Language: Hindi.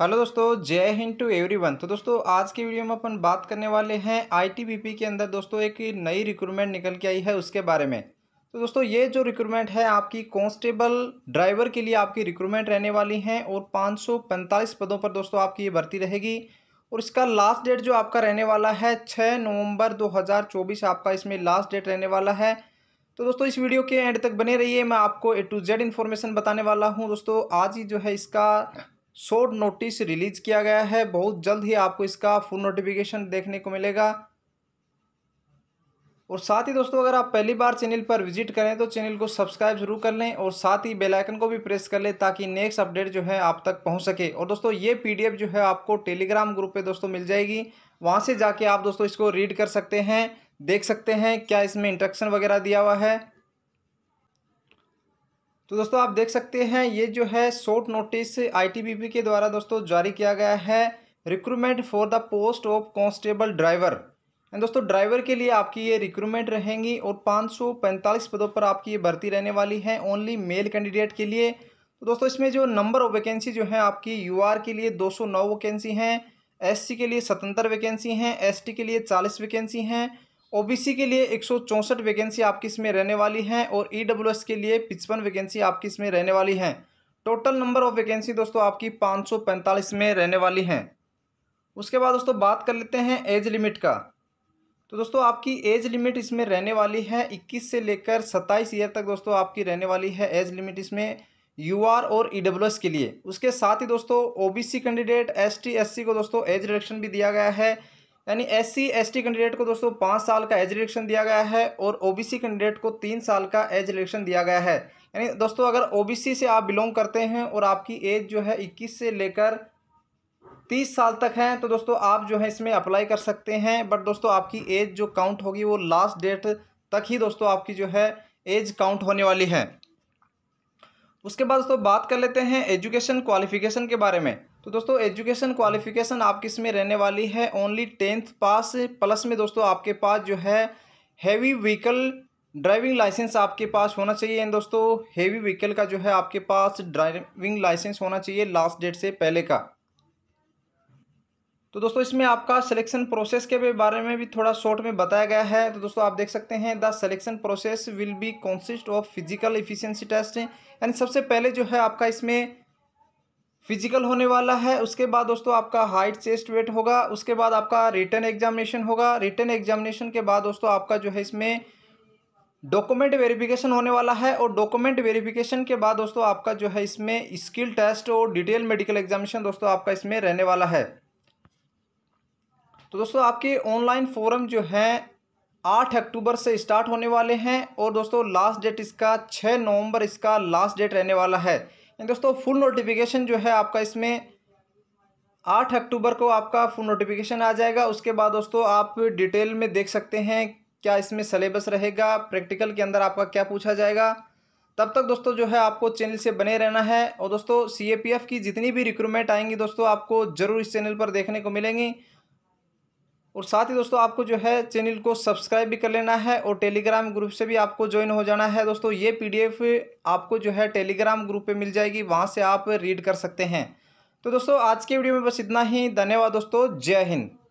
हेलो दोस्तों जय हिंद टू एवरीवन तो दोस्तों आज की वीडियो में अपन बात करने वाले हैं आईटीबीपी के अंदर दोस्तों एक नई रिक्रूटमेंट निकल के आई है उसके बारे में तो दोस्तों ये जो रिक्रूटमेंट है आपकी कांस्टेबल ड्राइवर के लिए आपकी रिक्रूटमेंट रहने वाली हैं और पैंतालीस पदों पर दोस्तों आपकी ये भर्ती रहेगी और इसका लास्ट डेट जो आपका रहने वाला है छः नवम्बर दो आपका इसमें लास्ट डेट रहने वाला है तो दोस्तों इस वीडियो के एंड तक बने रहिए मैं आपको ए टू जेड इन्फॉर्मेशन बताने वाला हूँ दोस्तों आज ही जो है इसका शॉर्ट नोटिस रिलीज किया गया है बहुत जल्द ही आपको इसका फुल नोटिफिकेशन देखने को मिलेगा और साथ ही दोस्तों अगर आप पहली बार चैनल पर विजिट करें तो चैनल को सब्सक्राइब जरूर कर लें और साथ ही बेल आइकन को भी प्रेस कर लें ताकि नेक्स्ट अपडेट जो है आप तक पहुंच सके और दोस्तों ये पीडीएफ जो है आपको टेलीग्राम ग्रुप पे दोस्तों मिल जाएगी वहां से जाके आप दोस्तों इसको रीड कर सकते हैं देख सकते हैं क्या इसमें इंट्रक्शन वगैरह दिया हुआ है तो दोस्तों आप देख सकते हैं ये जो है शॉर्ट नोटिस आईटीबीपी के द्वारा दोस्तों जारी किया गया है recruitment for the post of constable driver and दोस्तों ड्राइवर के लिए आपकी ये रिक्रूटमेंट रहेंगी और 545 पदों पर आपकी ये भर्ती रहने वाली है ओनली मेल कैंडिडेट के लिए तो दोस्तों इसमें जो नंबर ऑफ वैकेंसी जो है आपकी यू के लिए दो वैकेंसी हैं एस के लिए सतहत्तर वैकेंसी हैं एस के लिए चालीस वैकेंसी हैं ओबीसी के लिए एक वैकेंसी आपकी इसमें रहने वाली हैं और ई के लिए पिचपन वैकेंसी आपकी इसमें रहने वाली हैं टोटल नंबर ऑफ वैकेंसी दोस्तों आपकी 545 में रहने वाली हैं उसके बाद दोस्तों बात कर लेते हैं एज लिमिट का तो दोस्तों आपकी एज लिमिट इसमें रहने वाली है 21 से लेकर 27 ईयर तक दोस्तों आपकी रहने वाली है एज लिमिट इसमें यू और ई के लिए उसके साथ ही दोस्तों ओ कैंडिडेट एस टी को दोस्तों एज रिडक्शन भी दिया गया है यानी S C S T candidate को दोस्तों पाँच साल का एज रिलेक्शन दिया गया है और ओ बी सी कैंडिडेट को तीन साल का एज रिलेक्शन दिया गया है यानी दोस्तों अगर ओ बी सी से आप बिलोंग करते हैं और आपकी एज जो है इक्कीस से लेकर तीस साल तक है तो दोस्तों आप जो है इसमें अप्लाई कर सकते हैं बट दोस्तों आपकी एज जो काउंट होगी वो लास्ट डेट तक ही दोस्तों आपकी जो है एज काउंट होने वाली है उसके बाद दोस्तों बात कर लेते हैं एजुकेशन क्वालिफिकेशन के बारे में तो दोस्तों एजुकेशन क्वालिफिकेशन आप किस में रहने वाली है ओनली टेंथ पास प्लस में दोस्तों आपके पास जो है हैवी व्हीकल ड्राइविंग लाइसेंस आपके पास होना चाहिए एंड दोस्तों हैवी व्हीकल का जो है आपके पास ड्राइविंग लाइसेंस होना चाहिए लास्ट डेट से पहले का तो दोस्तों इसमें आपका सिलेक्शन प्रोसेस के बारे में भी थोड़ा शॉर्ट में बताया गया है तो दोस्तों आप देख सकते हैं the selection process will be consist of physical efficiency test and सबसे पहले जो है आपका इसमें फिजिकल होने वाला है उसके बाद दोस्तों आपका हाइट चेस्ट वेट होगा उसके बाद आपका रिटर्न एग्जामिनेशन होगा रिटर्न एग्जामिनेशन के बाद दोस्तों आपका जो है इसमें डॉक्यूमेंट वेरिफिकेशन होने वाला है और डॉक्यूमेंट वेरिफिकेशन के बाद दोस्तों आपका जो है इसमें स्किल टेस्ट और डिटेल मेडिकल एग्जामिनेशन दोस्तों आपका इसमें रहने वाला है तो दोस्तों आपके ऑनलाइन फॉरम जो हैं आठ अक्टूबर से स्टार्ट होने वाले हैं और दोस्तों लास्ट डेट इसका छः नवंबर इसका लास्ट डेट रहने वाला है एंड दोस्तों फुल नोटिफिकेशन जो है आपका इसमें आठ अक्टूबर को आपका फुल नोटिफिकेशन आ जाएगा उसके बाद दोस्तों आप डिटेल में देख सकते हैं क्या इसमें सलेबस रहेगा प्रैक्टिकल के अंदर आपका क्या पूछा जाएगा तब तक दोस्तों जो है आपको चैनल से बने रहना है और दोस्तों सी की जितनी भी रिक्रूटमेंट आएंगी दोस्तों आपको ज़रूर इस चैनल पर देखने को मिलेंगी और साथ ही दोस्तों आपको जो है चैनल को सब्सक्राइब भी कर लेना है और टेलीग्राम ग्रुप से भी आपको ज्वाइन हो जाना है दोस्तों ये पीडीएफ आपको जो है टेलीग्राम ग्रुप पे मिल जाएगी वहाँ से आप रीड कर सकते हैं तो दोस्तों आज के वीडियो में बस इतना ही धन्यवाद दोस्तों जय हिंद